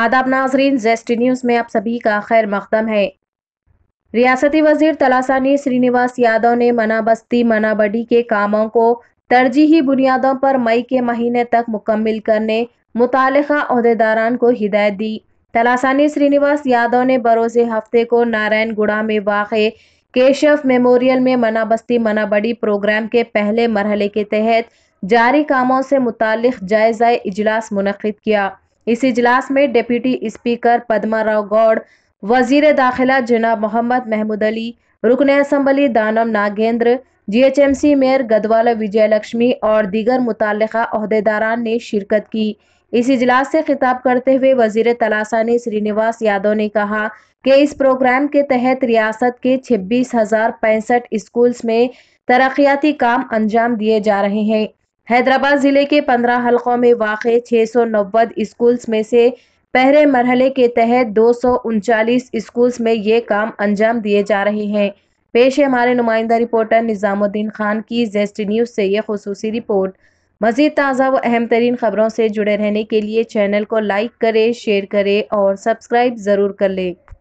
आदाब नाजरीन जेस्ट न्यूज़ में आप सभी का खैर मकदम है रियासती वजीर तलासानी श्रीनिवास यादव ने मना बस्ती मनाबडी के कामों को तरजीही बुनियादों पर मई के महीने तक मुकम्मल करने मुतल अहदेदारान को हिदायत दी तलासानी श्रीनिवास यादव ने बरोज़ हफ्ते को नारायणगुड़ा में वाक़ केशव मेमोरियल में मना बस्ती मनाबड़ी प्रोग्राम के पहले मरहले के तहत जारी कामों से मुतल जायजा इजलास मुनद किया इस इजलास में डिप्टी स्पीकर पदमा राव गौड़ वजीर दाखिला जनाब मोहम्मद महमूद अली रुकन assembly Danam Nagender GHMC mayor Gadwala Vijay Lakshmi और दीगर मुतल अहदेदारान ने शिरकत की इस इजलास से खिताब करते हुए वजीर तलासानी श्रीनिवास यादव ने कहा कि इस प्रोग्राम के तहत रियासत के छब्बीस हजार पैंसठ स्कूल्स में तरक्याती काम अंजाम दिए जा रहे हैं हैदराबाद जिले के पंद्रह हलकों में वाक़ छः सौ नब्बे स्कूल्स में से पहले मरहले के तहत दो सौ उनचालीस स्कूल्स में ये काम अंजाम दिए जा रहे हैं पेश है हमारे नुमाइंदा रिपोर्टर निज़ामुद्दीन खान की जेस्ट न्यूज़ से ये खसूसी रिपोर्ट मज़ीद ताज़ा व अहम तरीन ख़बरों से जुड़े रहने के लिए चैनल को लाइक करें शेयर करें और सब्सक्राइब ज़रूर कर लें